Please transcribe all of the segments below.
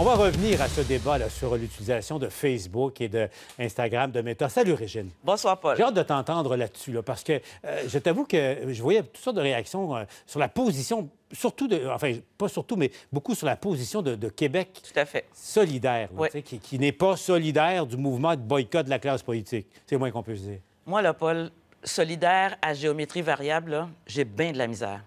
On va revenir à ce débat sur l'utilisation de Facebook et de Instagram, de Meta. Salut, Régine. Bonsoir, Paul. J'ai hâte de t'entendre là-dessus, parce que euh, je t'avoue que je voyais toutes sortes de réactions euh, sur la position, surtout, de, enfin, pas surtout, mais beaucoup sur la position de, Québec. Tout à fait. Solidaire, qui, n'est pas solidaire du mouvement de boycott de la classe politique. C'est moins qu'on peut se dire. Moi, là, Paul, solidaire à géométrie variable, j'ai bien de la misère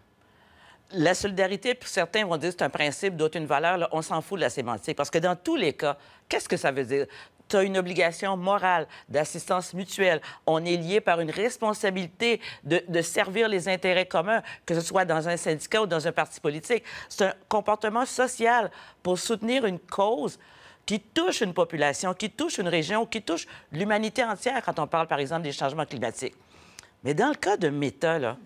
la solidarité, certains vont dire c'est un principe, d'autres une valeur. on s'en fout de la sémantique. Parce que dans tous les cas, qu'est-ce que ça veut dire? tu as une obligation morale d'assistance mutuelle. On est lié par une responsabilité de, servir les intérêts communs, que ce soit dans un syndicat ou dans un parti politique. C'est un comportement social pour soutenir une cause qui touche une population, qui touche une région, qui touche l'humanité entière quand on parle, par exemple, des changements climatiques. Mais dans le cas de Meta, là,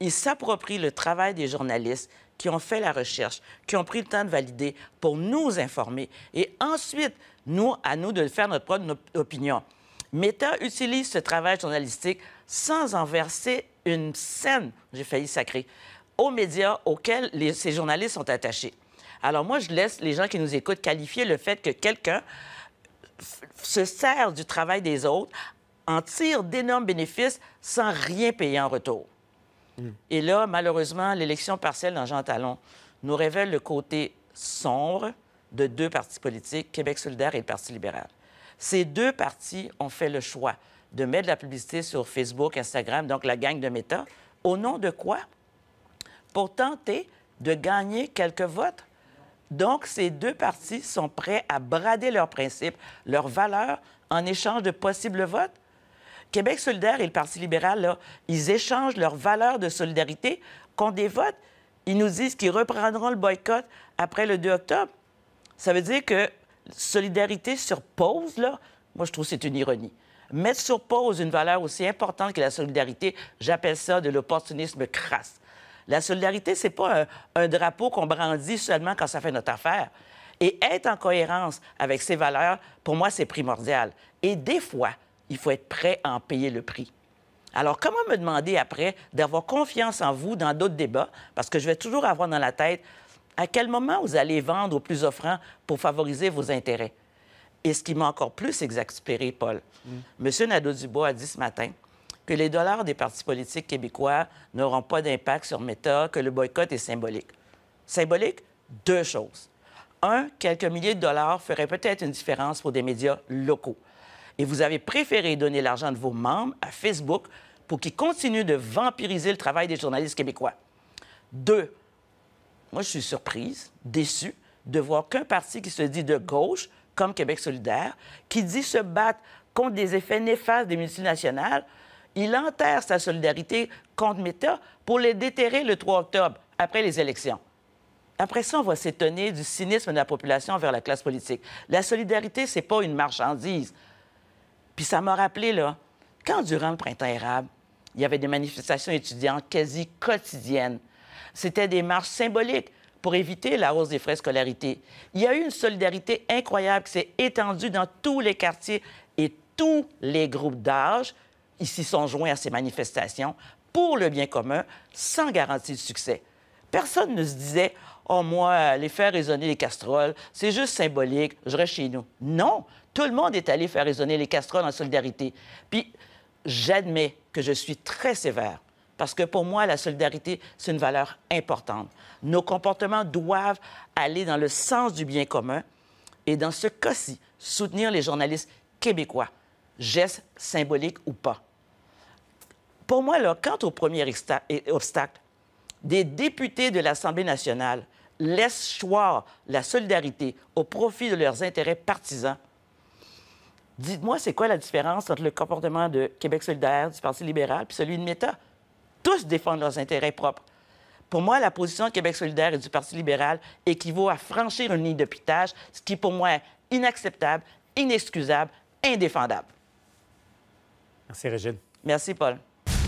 il s'approprie le travail des journalistes qui ont fait la recherche, qui ont pris le temps de valider pour nous informer. Et ensuite, nous, à nous de faire notre propre opinion. Meta utilise ce travail journalistique sans en verser une scène, j'ai failli sacrer, aux médias auxquels ces journalistes sont attachés. Alors moi, je laisse les gens qui nous écoutent qualifier le fait que quelqu'un se sert du travail des autres, en tire d'énormes bénéfices sans rien payer en retour. Et là, malheureusement, l'élection partielle dans Jean Talon nous révèle le côté sombre de deux partis politiques, Québec solidaire et le Parti libéral. Ces deux partis ont fait le choix de mettre de la publicité sur Facebook, Instagram, donc la gang de méta, au nom de quoi? Pour tenter de gagner quelques votes. Donc, ces deux partis sont prêts à brader leurs principes, leurs valeurs, en échange de possibles votes. Québec solidaire et le Parti libéral, là, ils échangent leurs valeurs de solidarité Quand des votes. Ils nous disent qu'ils reprendront le boycott après le 2 octobre. Ça veut dire que solidarité sur pause, là, moi, je trouve que c'est une ironie. Mettre sur pause une valeur aussi importante que la solidarité, j'appelle ça de l'opportunisme crasse. La solidarité, c'est pas un, drapeau qu'on brandit seulement quand ça fait notre affaire. Et être en cohérence avec ces valeurs, pour moi, c'est primordial. Et des fois, il faut être prêt à en payer le prix. Alors, comment me demander après d'avoir confiance en vous dans d'autres débats? Parce que je vais toujours avoir dans la tête à quel moment vous allez vendre au plus offrant pour favoriser vos intérêts. Et ce qui m'a encore plus exaspéré, Paul, mm. Monsieur M. Nadeau-Dubois a dit ce matin que les dollars des partis politiques québécois n'auront pas d'impact sur Meta, que le boycott est symbolique. Symbolique, deux choses. Un, quelques milliers de dollars feraient peut-être une différence pour des médias locaux. Et vous avez préféré donner l'argent de vos membres à Facebook pour qu'ils continuent de vampiriser le travail des journalistes québécois. Deux, moi je suis surprise, déçue, de voir qu'un parti qui se dit de gauche, comme Québec solidaire, qui dit se battre contre des effets néfastes des multinationales, il enterre sa solidarité contre Meta pour les déterrer le 3 octobre, après les élections. Après ça, on va s'étonner du cynisme de la population envers la classe politique. La solidarité, c'est pas une marchandise. Puis ça m'a rappelé, là, quand durant le printemps arabe, il y avait des manifestations étudiantes quasi quotidiennes. C'était des marches symboliques pour éviter la hausse des frais de scolarité. Il y a eu une solidarité incroyable qui s'est étendue dans tous les quartiers et tous les groupes d'âge. Ils s'y sont joints à ces manifestations pour le bien commun, sans garantie de succès. Personne ne se disait Oh, moi, aller faire résonner les casseroles, c'est juste symbolique, je reste chez nous. Non, tout le monde est allé faire résonner les casseroles en solidarité. Puis, j'admets que je suis très sévère. Parce que pour moi, la solidarité, c'est une valeur importante. Nos comportements doivent aller dans le sens du bien commun et dans ce cas-ci, soutenir les journalistes québécois, geste symbolique ou pas. Pour moi, là, quant au premier obstacle, des députés de l'Assemblée nationale laissent choir la solidarité au profit de leurs intérêts partisans, dites-moi, c'est quoi la différence entre le comportement de Québec solidaire, du Parti libéral, puis celui de Meta? Tous défendent leurs intérêts propres. Pour moi, la position de Québec solidaire et du Parti libéral équivaut à franchir une ligne de pitage, ce qui pour moi est inacceptable, inexcusable, indéfendable. Merci, Régine. Merci, Paul.